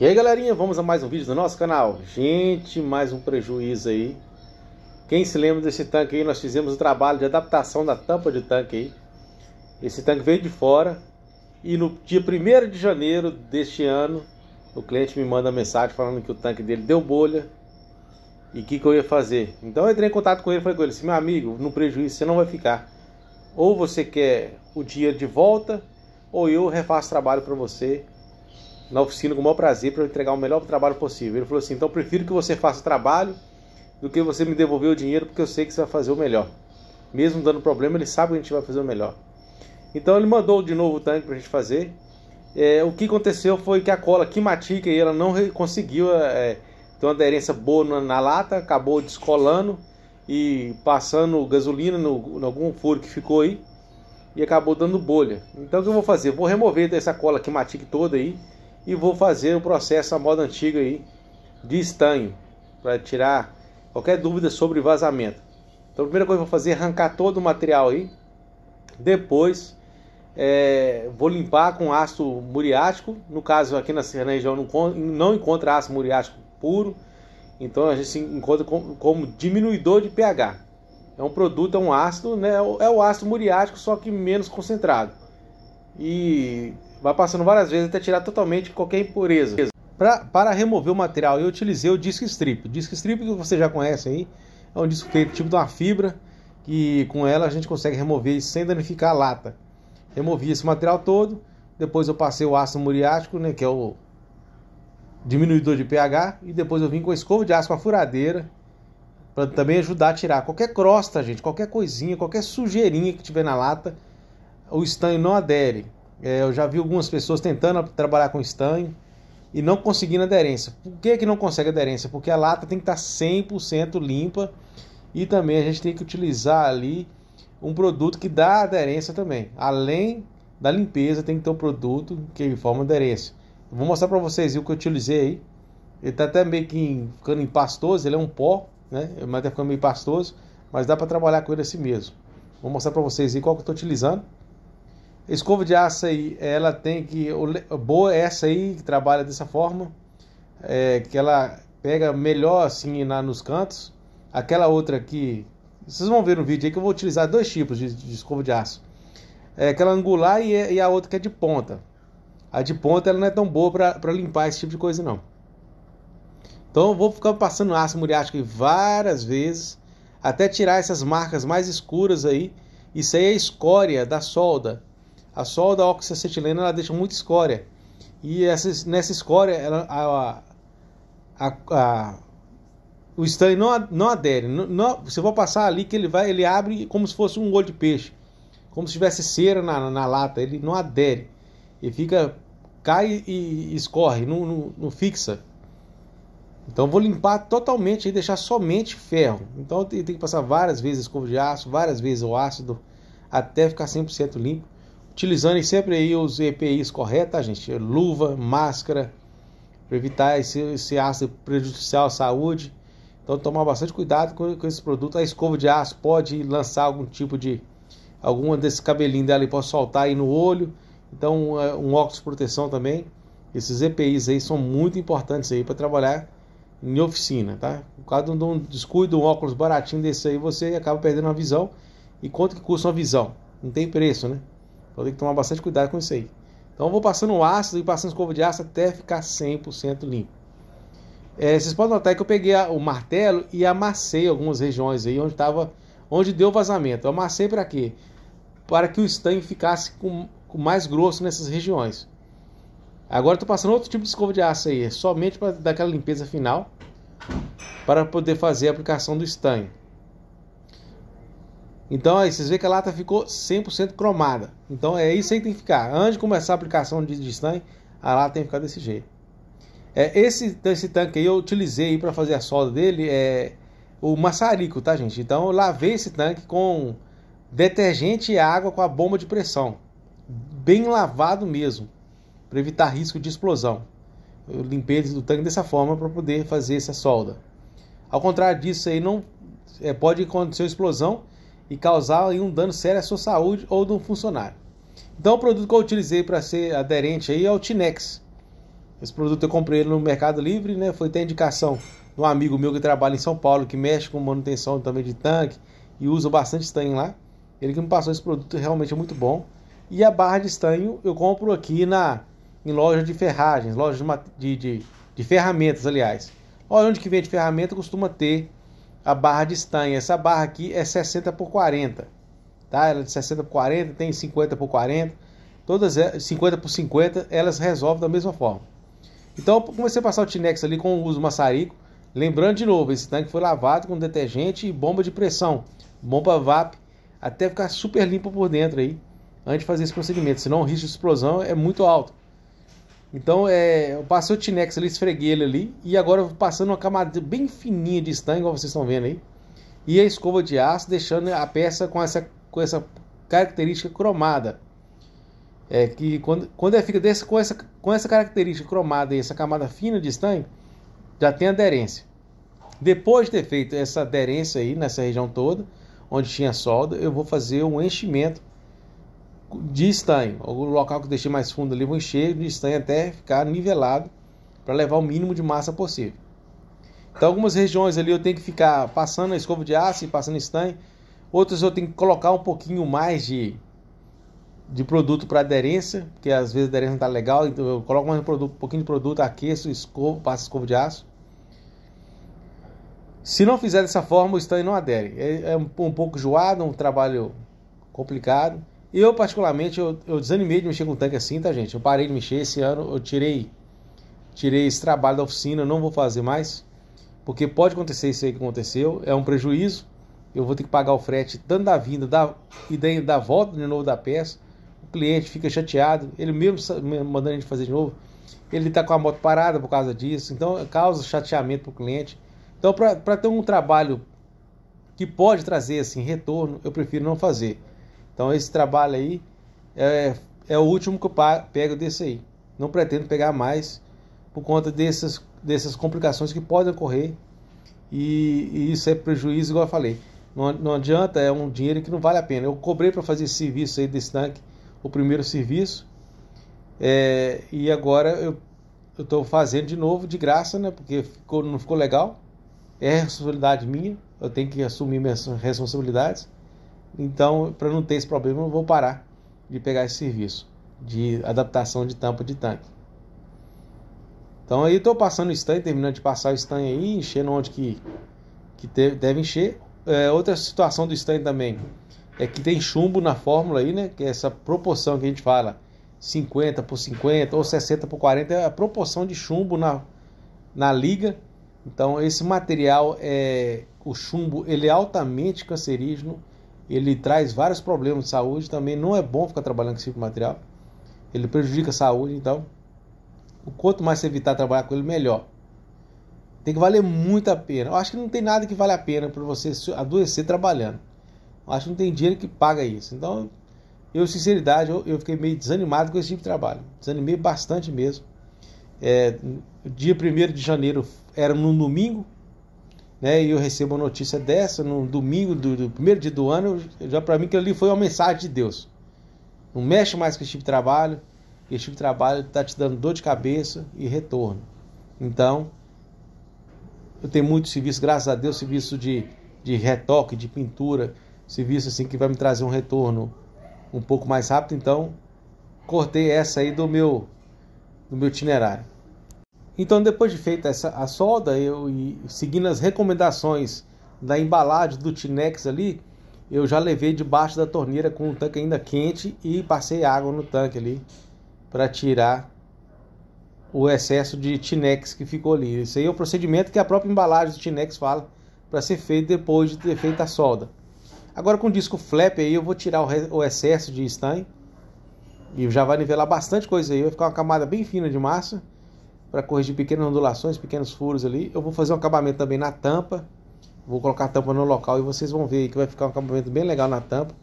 E aí galerinha, vamos a mais um vídeo do nosso canal Gente, mais um prejuízo aí Quem se lembra desse tanque aí, nós fizemos o trabalho de adaptação da tampa de tanque aí Esse tanque veio de fora E no dia 1 de janeiro deste ano O cliente me manda mensagem falando que o tanque dele deu bolha E o que, que eu ia fazer Então eu entrei em contato com ele e falei com ele assim, Meu amigo, no prejuízo você não vai ficar Ou você quer o dinheiro de volta Ou eu refaço o trabalho para você na oficina com o maior prazer para entregar o melhor trabalho possível. Ele falou assim: então prefiro que você faça o trabalho do que você me devolver o dinheiro, porque eu sei que você vai fazer o melhor. Mesmo dando problema, ele sabe que a gente vai fazer o melhor. Então ele mandou de novo o tanque para a gente fazer. É, o que aconteceu foi que a cola quimatica e ela não conseguiu é, é, ter uma aderência boa na, na, lata, acabou descolando e passando gasolina no, algum furo que ficou aí e acabou dando bolha. Então o que eu vou fazer? Vou remover essa cola quimatica toda aí e vou fazer o processo à moda antiga aí de estanho para tirar qualquer dúvida sobre vazamento. Então a primeira coisa que eu vou fazer é arrancar todo o material aí. Depois é, vou limpar com ácido muriático. No caso aqui na região não, não encontra ácido muriático puro. Então a gente encontra como, como diminuidor de pH. É um produto, é um ácido, né? É o é ácido muriático, só que menos concentrado. E Vai passando várias vezes até tirar totalmente qualquer impureza. Pra, para remover o material, eu utilizei o disco strip. disco strip que você já conhece aí, é um disco feito é tipo de uma fibra, que com ela a gente consegue remover sem danificar a lata. Removi esse material todo, depois eu passei o ácido muriático, né, que é o diminuidor de pH, e depois eu vim com a escova de aço com a furadeira, para também ajudar a tirar qualquer crosta, gente, qualquer coisinha, qualquer sujeirinha que tiver na lata, o estanho não adere. É, eu já vi algumas pessoas tentando trabalhar com estanho e não conseguindo aderência. Por que, que não consegue aderência? Porque a lata tem que estar 100% limpa e também a gente tem que utilizar ali um produto que dá aderência também. Além da limpeza, tem que ter um produto que forma aderência. Vou mostrar para vocês o que eu utilizei aí. Ele está até meio que ficando impastoso, ele é um pó, né? Mas está ficando meio pastoso, mas dá para trabalhar com ele assim mesmo. Vou mostrar para vocês aí qual que eu estou utilizando. Escova de aço aí, ela tem que. Boa é essa aí, que trabalha dessa forma, é, que ela pega melhor assim lá nos cantos. Aquela outra aqui, vocês vão ver no vídeo aí que eu vou utilizar dois tipos de, de escova de aço. É aquela angular e, e, a outra que é de ponta. A de ponta ela não é tão boa para limpar esse tipo de coisa não. Então eu vou ficar passando aço muriático várias vezes até tirar essas marcas mais escuras aí. Isso aí é escória da solda a solda oxiacetilena ela deixa muita escória. E essa, nessa escória, ela, a, a, a, o estanho não, não adere. Não, não, você vai passar ali que ele vai, ele abre como se fosse um olho de peixe. Como se tivesse cera na, na lata. Ele não adere. e fica. cai e escorre, não, não, não fixa. Então vou limpar totalmente e deixar somente ferro. Então tem que passar várias vezes escova de aço, várias vezes o ácido, até ficar 100% limpo utilizando sempre aí os EPIs corretos, tá, gente? Luva, máscara, para evitar esse, esse ácido prejudicial à saúde. Então, tomar bastante cuidado com, com esse produto. A escova de aço pode lançar algum tipo de. alguma desse cabelinho dela e pode soltar aí no olho. Então, é, um óculos de proteção também. Esses EPIs aí são muito importantes aí para trabalhar em oficina, tá? Por causa de um descuido, um óculos baratinho desse aí, você acaba perdendo a visão. E quanto que custa uma visão? Não tem preço, né? Então tem que tomar bastante cuidado com isso aí. Então eu vou passando o ácido e passando escova de aço até ficar 100% limpo. É, vocês podem notar que eu peguei a, o martelo e amassei algumas regiões aí onde estava, onde deu vazamento. Eu amassei para quê? Para que o estanho ficasse com, com mais grosso nessas regiões. Agora estou passando outro tipo de escova de aço aí, somente para dar aquela limpeza final, para poder fazer a aplicação do estanho. Então aí vocês veem que a lata ficou 100% cromada. Então é isso aí que tem que ficar. Antes de começar a aplicação de, stain a lata tem que ficar desse jeito. É, esse, esse tanque aí eu utilizei para fazer a solda dele é o maçarico, tá gente? Então eu lavei esse tanque com detergente e água com a bomba de pressão. Bem lavado mesmo, para evitar risco de explosão. Eu limpei o do tanque dessa forma para poder fazer essa solda. Ao contrário disso aí, não é, pode acontecer explosão e causar um dano sério à sua saúde ou de um funcionário. Então o produto que eu utilizei para ser aderente aí é o Tinex. Esse produto eu comprei no Mercado Livre, né? Foi até indicação de um amigo meu que trabalha em São Paulo, que mexe com manutenção também de tanque e usa bastante estanho lá. Ele que me passou esse produto realmente é muito bom. E a barra de estanho eu compro aqui na em loja de ferragens, loja de, de, de ferramentas, aliás. Olha onde que vende ferramenta costuma ter a barra de estanha. Essa barra aqui é 60 por 40, tá? Ela é de 60 por 40, tem 50 por 40, todas 50 é, por 50, elas resolvem da mesma forma. Então eu comecei a passar o Tinex ali com o uso maçarico, lembrando de novo, esse tanque foi lavado com detergente e bomba de pressão, bomba VAP, até ficar super limpo por dentro aí, antes de fazer esse procedimento, senão o risco de explosão é muito alto. Então, é, eu passei o Tinex ali, esfreguei ele ali, e agora eu passando uma camada bem fininha de estanho, como vocês estão vendo aí, e a escova de aço, deixando a peça com essa, com essa característica cromada. É que quando, quando ela é, fica desse, com, essa, com essa característica cromada e essa camada fina de estanho, já tem aderência. Depois de ter feito essa aderência aí nessa região toda, onde tinha solda, eu vou fazer um enchimento de estanho. O local que eu deixei mais fundo ali, vou encher de estanho até ficar nivelado para levar o mínimo de massa possível. Então, algumas regiões ali eu tenho que ficar passando a escova de aço e passando estanho. Outras eu tenho que colocar um pouquinho mais de, de produto para aderência, porque às vezes a aderência não está legal, então eu coloco mais um, produto, um pouquinho de produto, aqueço, escovo, passo escova de aço. Se não fizer dessa forma, o estanho não adere. É, é um, um pouco joado, é um trabalho complicado. Eu, particularmente, eu, eu desanimei de mexer com um tanque assim, tá, gente? Eu parei de mexer esse ano, eu tirei, tirei esse trabalho da oficina, não vou fazer mais, porque pode acontecer isso aí que aconteceu, é um prejuízo. Eu vou ter que pagar o frete tanto da vinda da, e da, da volta de novo da peça. O cliente fica chateado, ele mesmo mandando a gente fazer de novo, ele está com a moto parada por causa disso, então causa chateamento para o cliente. Então, para ter um trabalho que pode trazer assim retorno, eu prefiro não fazer. Então esse trabalho aí é, é o último que eu pego desse aí. Não pretendo pegar mais por conta dessas, dessas complicações que podem ocorrer. E, e isso é prejuízo, igual eu falei. Não, não adianta, é um dinheiro que não vale a pena. Eu cobrei para fazer esse serviço aí desse tanque, o primeiro serviço. É, e agora eu estou fazendo de novo de graça, né? Porque ficou, não ficou legal. É responsabilidade minha. Eu tenho que assumir minhas responsabilidades. Então, para não ter esse problema, eu vou parar de pegar esse serviço de adaptação de tampa de tanque. Então aí estou passando o stand, terminando de passar o stand aí, enchendo onde que, que deve encher. É, outra situação do stand também é que tem chumbo na fórmula aí, né? Que é essa proporção que a gente fala, 50 por 50 ou 60 por 40, é a proporção de chumbo na, na liga. Então esse material é o chumbo, ele é altamente cancerígeno ele traz vários problemas de saúde, também não é bom ficar trabalhando com esse tipo de material. Ele prejudica a saúde, então o quanto mais você evitar trabalhar com ele, melhor. Tem que valer muito a pena. Eu acho que não tem nada que vale a pena para você adoecer trabalhando. Eu acho que não tem dinheiro que paga isso. Então, eu, sinceridade, eu, eu fiquei meio desanimado com esse tipo de trabalho. Desanimei bastante mesmo. É, dia 1 de janeiro era no domingo, né, e eu recebo a notícia dessa no domingo do, do primeiro dia do ano, já para mim que ali foi uma mensagem de Deus. Não mexe mais com esse tipo de trabalho, esse tipo de trabalho está te dando dor de cabeça e retorno. Então, eu tenho muito serviço, graças a Deus, serviço de, de retoque, de pintura, serviço assim que vai me trazer um retorno um pouco mais rápido. Então, cortei essa aí do meu, do meu itinerário. Então, depois de feita essa a solda, eu e, seguindo as recomendações da embalagem do Tinex ali, eu já levei debaixo da torneira com o tanque ainda quente e passei água no tanque ali para tirar o excesso de Tinex que ficou ali. Esse aí é o procedimento que a própria embalagem do Tinex fala para ser feito depois de ter feito a solda. Agora com o disco flap aí eu vou tirar o, o excesso de estanho e já vai nivelar bastante coisa aí, vai ficar uma camada bem fina de massa para corrigir pequenas ondulações, pequenos furos ali. Eu vou fazer um acabamento também na tampa. Vou colocar a tampa no local e vocês vão ver que vai ficar um acabamento bem legal na tampa.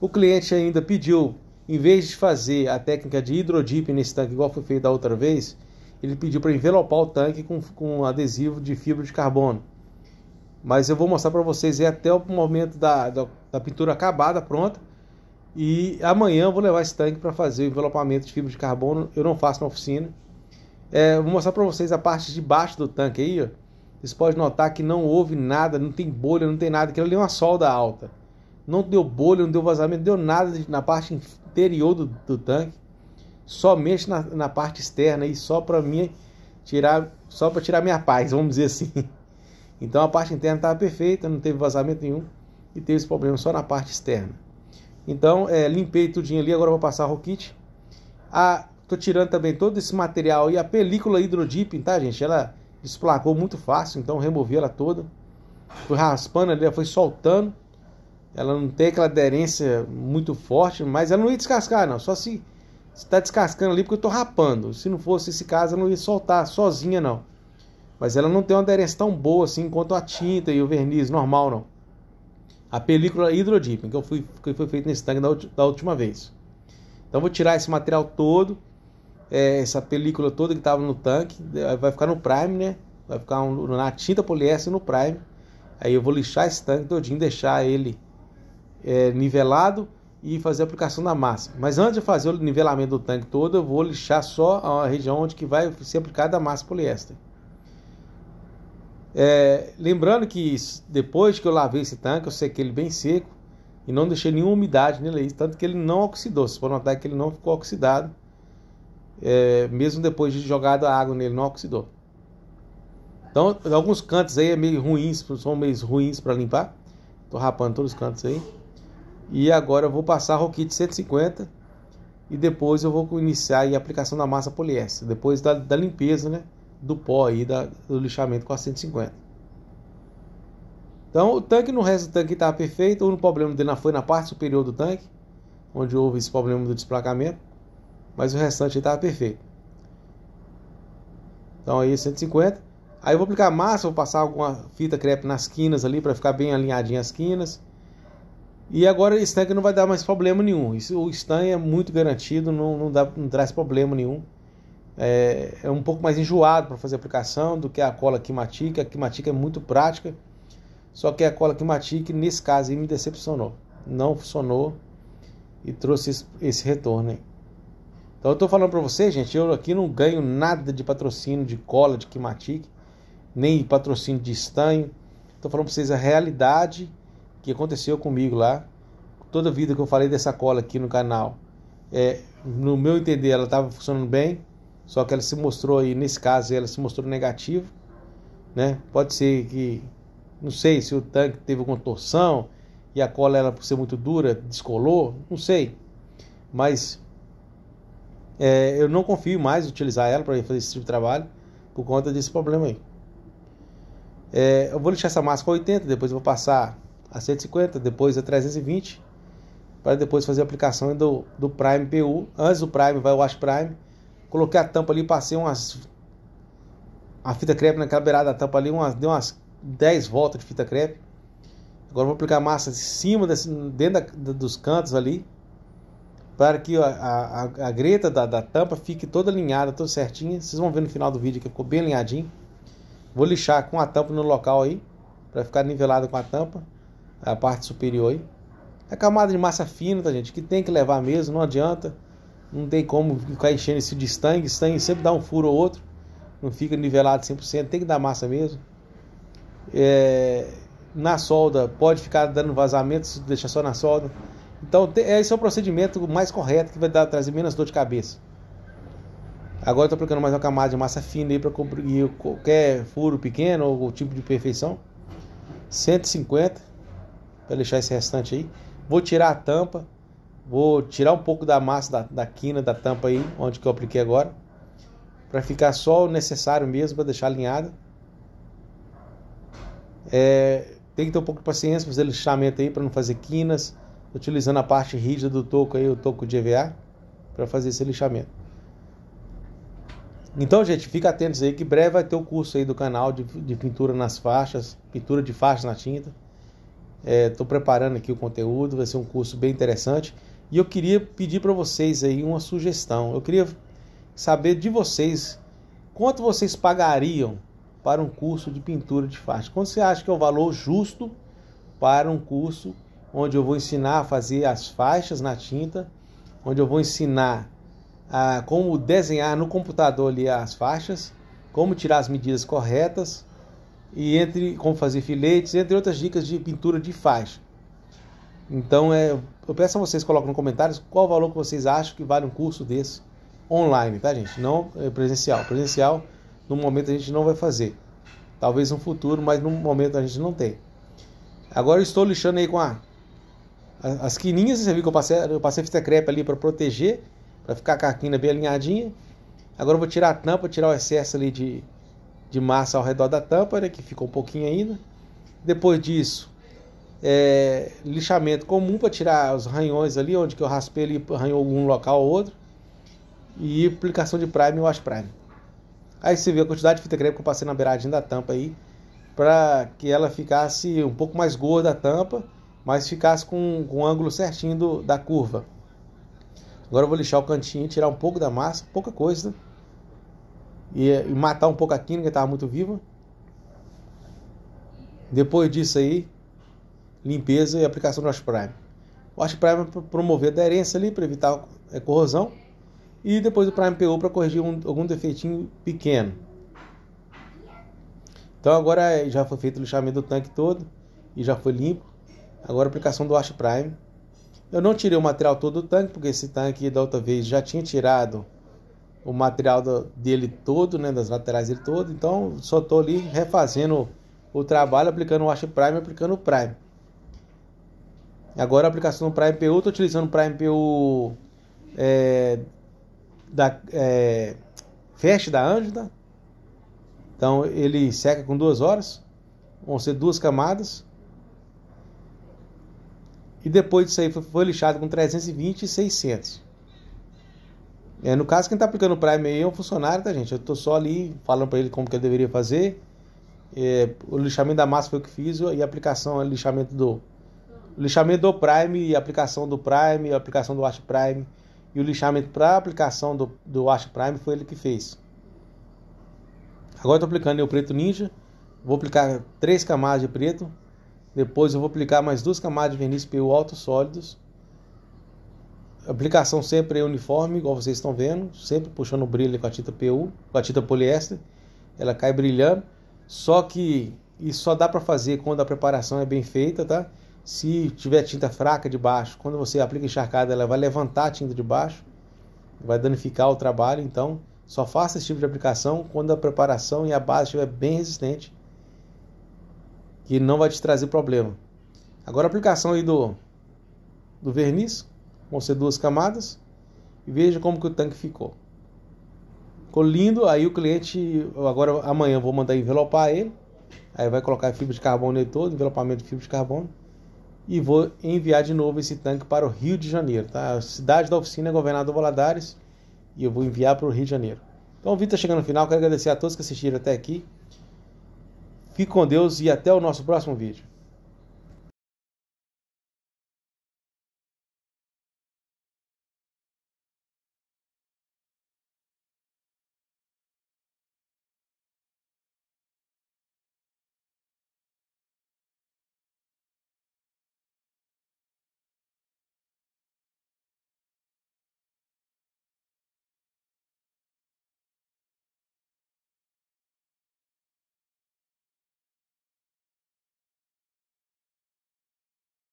O cliente ainda pediu, em vez de fazer a técnica de hidrodip nesse tanque igual foi feito da outra vez, ele pediu para envelopar o tanque com, com adesivo de fibra de carbono. Mas eu vou mostrar para vocês aí até o momento da, da, da pintura acabada, pronta. E amanhã eu vou levar esse tanque para fazer o envelopamento de fibra de carbono. Eu não faço na oficina é, vou mostrar para vocês a parte de baixo do tanque aí, ó. Vocês podem notar que não houve nada, não tem bolha, não tem nada. Aquilo ali é uma solda alta. Não deu bolha, não deu vazamento, não deu nada na parte interior do, do tanque. Somente na, na parte externa aí, só para mim tirar, só para tirar minha paz, vamos dizer assim. Então a parte interna estava perfeita, não teve vazamento nenhum e teve esse problema só na parte externa. Então é, limpei tudinho ali, agora vou passar o kit. A Tô tirando também todo esse material e a película hidrodipping, tá, gente? Ela desplacou muito fácil, então removi ela toda. Fui raspando ali, foi soltando. Ela não tem aquela aderência muito forte, mas ela não ia descascar, não. Só se está descascando ali porque eu estou rapando. Se não fosse esse caso, ela não ia soltar sozinha, não. Mas ela não tem uma aderência tão boa assim quanto a tinta e o verniz normal, não. A película hidrodipping que, eu fui, que foi feita nesse tanque da, da última vez. Então vou tirar esse material todo é, essa película toda que estava no tanque, vai ficar no prime, né? Vai ficar um, na tinta poliéster no prime. Aí eu vou lixar esse tanque todinho, deixar ele é, nivelado e fazer a aplicação da massa. Mas antes de fazer o nivelamento do tanque todo, eu vou lixar só a região onde que vai ser aplicada a massa poliéster. É, lembrando que depois que eu lavei esse tanque, eu sequei ele bem seco e não deixei nenhuma umidade nele, tanto que ele não oxidou. se for notar que ele não ficou oxidado é, mesmo depois de jogado a água nele, não oxidou. Então, alguns cantos aí é meio ruins, são meio ruins para limpar. Tô rapando todos os cantos aí. E agora eu vou passar a Roquite 150 e depois eu vou iniciar a aplicação da massa poliéster, depois da, da limpeza, né, do pó aí, da, do lixamento com a 150. Então o tanque no resto do tanque estava tá perfeito. O único problema dele foi na parte superior do tanque, onde houve esse problema do desplacamento mas o restante estava perfeito. Então aí 150. Aí eu vou aplicar massa, vou passar alguma fita crepe nas quinas ali para ficar bem alinhadinha as quinas. E agora o estanque não vai dar mais problema nenhum. Isso, o estanque é muito garantido, não, não, dá, não traz problema nenhum. É, é um pouco mais enjoado para fazer a aplicação do que a cola quimatica. A quimatica é muito prática, só que a cola quimatica nesse caso me decepcionou. Não funcionou e trouxe esse, esse retorno. Aí. Então eu tô falando para você, gente, eu aqui não ganho nada de patrocínio de cola, de quimatique, nem patrocínio de estanho. Tô falando para vocês a realidade que aconteceu comigo lá. Toda a vida que eu falei dessa cola aqui no canal, é, no meu entender, ela estava funcionando bem, só que ela se mostrou aí, nesse caso, ela se mostrou negativa, né? Pode ser que, não sei se o tanque teve alguma torção e a cola, ela por ser muito dura, descolou, não sei. Mas é, eu não confio mais em utilizar ela para fazer esse tipo de trabalho por conta desse problema aí. É, eu vou deixar essa máscara 80, depois vou passar a 150, depois a 320, para depois fazer a aplicação do, do Prime PU. Antes do Prime vai o Wash Prime. Coloquei a tampa ali, passei umas. A fita crepe naquela beirada da tampa ali, umas, deu umas 10 voltas de fita crepe. Agora vou aplicar a massa de cima, desse, dentro da, dos cantos ali para que a, a, a greta da, da, tampa fique toda alinhada, toda certinha. Vocês vão ver no final do vídeo que ficou bem alinhadinho. Vou lixar com a tampa no local aí, para ficar nivelado com a tampa, a parte superior aí. É camada de massa fina, tá gente, que tem que levar mesmo, não adianta. Não tem como ficar enchendo esse de estangue, estangue sempre dá um furo ou outro. Não fica nivelado 100%, tem que dar massa mesmo. É, na solda, pode ficar dando vazamento se deixar só na solda então, esse é o procedimento mais correto que vai dar, trazer menos dor de cabeça. Agora eu estou aplicando mais uma camada de massa fina aí para cobrir qualquer furo pequeno ou tipo de perfeição. 150 para deixar esse restante aí. Vou tirar a tampa, vou tirar um pouco da massa da, da quina da tampa aí, onde que eu apliquei agora, para ficar só o necessário mesmo para deixar alinhada. É, tem que ter um pouco de paciência para fazer lixamento aí para não fazer quinas utilizando a parte rígida do toco aí, o toco de EVA, para fazer esse lixamento. Então, gente, fica atentos aí que breve vai ter o curso aí do canal de, de, pintura nas faixas, pintura de faixas na tinta. Estou é, preparando aqui o conteúdo, vai ser um curso bem interessante. E eu queria pedir para vocês aí uma sugestão. Eu queria saber de vocês quanto vocês pagariam para um curso de pintura de faixa. Quanto você acha que é o valor justo para um curso onde eu vou ensinar a fazer as faixas na tinta, onde eu vou ensinar a como desenhar no computador ali as faixas, como tirar as medidas corretas e entre como fazer filetes, entre outras dicas de pintura de faixa. Então, é, eu peço a vocês coloquem nos comentários qual o valor que vocês acham que vale um curso desse online, tá, gente? Não é, presencial. Presencial, no momento a gente não vai fazer. Talvez no futuro, mas no momento a gente não tem. Agora eu estou lixando aí com a as quininhas, você viu que eu passei, eu passei fita crepe ali para proteger, para ficar com a quina bem alinhadinha. Agora eu vou tirar a tampa, tirar o excesso ali de, de massa ao redor da tampa, né, que ficou um pouquinho ainda. Depois disso, é, lixamento comum para tirar os ranhões ali, onde que eu raspei ali, ranhou um local ou outro. E aplicação de prime e wash prime. Aí você vê a quantidade de fita crepe que eu passei na beiradinha da tampa aí, para que ela ficasse um pouco mais gorda a tampa mas ficasse com, com o ângulo certinho do, da curva. Agora eu vou lixar o cantinho, tirar um pouco da massa, pouca coisa, né? e, e, matar um pouco a quina que estava muito viva. Depois disso aí, limpeza e aplicação do Wash Prime. O Wash Prime é promover aderência ali, para evitar a é, corrosão. E depois o Prime PU para corrigir um, algum defeitinho pequeno. Então agora é, já foi feito o lixamento do tanque todo e já foi limpo. Agora a aplicação do Wash Prime. Eu não tirei o material todo do tanque, porque esse tanque da outra vez já tinha tirado o material do, dele todo, né, das laterais dele todo. Então só estou ali refazendo o trabalho, aplicando o Ash Prime, aplicando o Prime. Agora a aplicação do Prime PU, estou utilizando o Prime PU é, da é, Fest da Angela. Né? Então ele seca com duas horas, vão ser duas camadas e depois disso aí foi lixado com 320 e 600. É, no caso, quem está aplicando é o Prime aí é um funcionário, tá, gente? Eu estou só ali falando para ele como que ele deveria fazer. É, o lixamento da massa foi o que fiz e a aplicação, o é lixamento do... O lixamento do Prime e a aplicação do Prime, a aplicação do Watch Prime e o lixamento para aplicação do, do Watch Prime foi ele que fez. Agora estou aplicando o preto ninja. Vou aplicar três camadas de preto depois eu vou aplicar mais duas camadas de verniz PU alto sólidos. Aplicação sempre uniforme, igual vocês estão vendo, sempre puxando o brilho com a tinta PU, com a tinta poliéster. Ela cai brilhando, só que isso só dá para fazer quando a preparação é bem feita, tá? Se tiver tinta fraca de baixo, quando você aplica encharcada, ela vai levantar a tinta de baixo, vai danificar o trabalho, então só faça esse tipo de aplicação quando a preparação e a base estiver bem resistente que não vai te trazer problema. Agora a aplicação aí do, do verniz, vão ser duas camadas, e veja como que o tanque ficou. Ficou lindo, aí o cliente, agora amanhã vou mandar envelopar ele, aí vai colocar fibra de carbono nele todo, envelopamento de fibra de carbono, e vou enviar de novo esse tanque para o Rio de Janeiro, tá? A cidade da oficina é Governador Valadares, e eu vou enviar para o Rio de Janeiro. Então o vídeo está chegando no final, quero agradecer a todos que assistiram até aqui. Fique com Deus e até o nosso próximo vídeo.